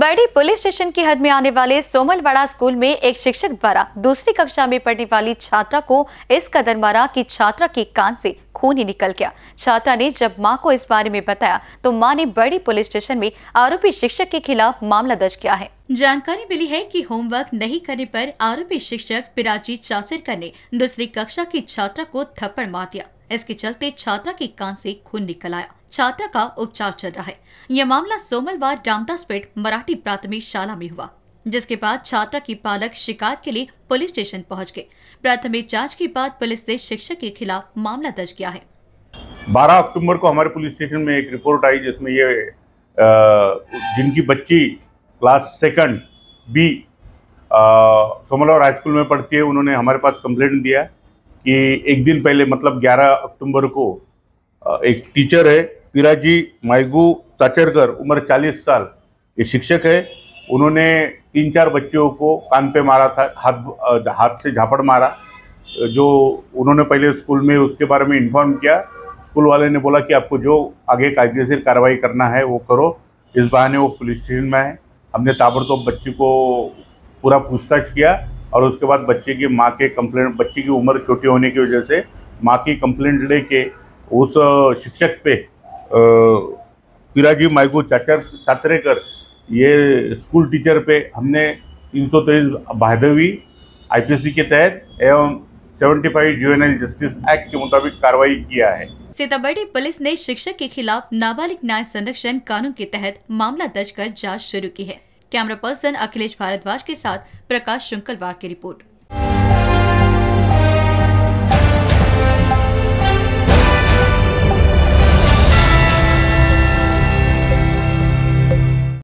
बड़ी police station की हद में आने वाले सोमलवाड़ा स्कूल में एक शिक्षक द्वारा दूसरी कक्षा में पढ़ने वाली छात्रा को इस कदर मारा कि छात्रा के कान से खून ही निकल गया छात्रा ने जब मां को इस बारे में बताया तो मां ने बड़ी पुलिस स्टेशन में आरोपी शिक्षक के खिलाफ मामला दर्ज किया है जानकारी मिली है कि होमवर्क नहीं करने पर आरोपी शिक्षक पिराची चासेरकर ने दूसरी कक्षा की छात्रा को थप्पड़ मार दिया इसके चलते छात्रा के कान से खून निकल आया छात्रा का उपचार चल रहा है यह मामला सोमलवार रामदासपेट मराठी प्राथमिक शाला में हुआ जिसके बाद छात्रा की पालक शिकायत के लिए पुलिस स्टेशन पहुंच गए प्राथमिक जांच के बाद पुलिस ने शिक्षक के खिलाफ मामला दर्ज किया है 12 अक्टूबर को हमारे पुलिस स्टेशन में एक रिपोर्ट आई जिसमें ये जिनकी बच्ची क्लास सेकंड बी सोमलौर हाई स्कूल में पढ़ती है उन्होंने हमारे पास कंप्लेंट दिया कि एक दिन पहले मतलब 11 अक्टूबर को एक टीचर है पिराजी माइगू चाचरकर उम्र 40 साल ये शिक्षक है उन्होंने तीन चार बच्चों को कान पे मारा था हाथ हाथ से झापड़ मारा जो उन्होंने पहले स्कूल में उसके बारे में इन्फॉर्म किया स्कूल वाले ने बोला कि आपको जो आगे से कार्रवाई करना है वो करो इस बहाने वो पुलिस स्टेशन में आए हमने ताबड़तोब बच्चे को पूरा पूछताछ किया और उसके बाद बच्चे की माँ के कंप्लेंट बच्चे की उम्र छोटी होने की वजह से माँ की कंप्लेंट लेके उस शिक्षक पे पिराजी माइगू चाचर चातरेकर ये स्कूल टीचर पे हमने तीन सौ तेईस बाहदवी आई के तहत एवं 75 जुवेनाइल जस्टिस एक्ट के मुताबिक कार्रवाई किया है सीतामढ़ी पुलिस ने शिक्षक के खिलाफ नाबालिग न्याय संरक्षण कानून के तहत मामला दर्ज कर जांच शुरू की है कैमरा पर्सन अखिलेश भारद्वाज के साथ प्रकाश शुंकलवार की रिपोर्ट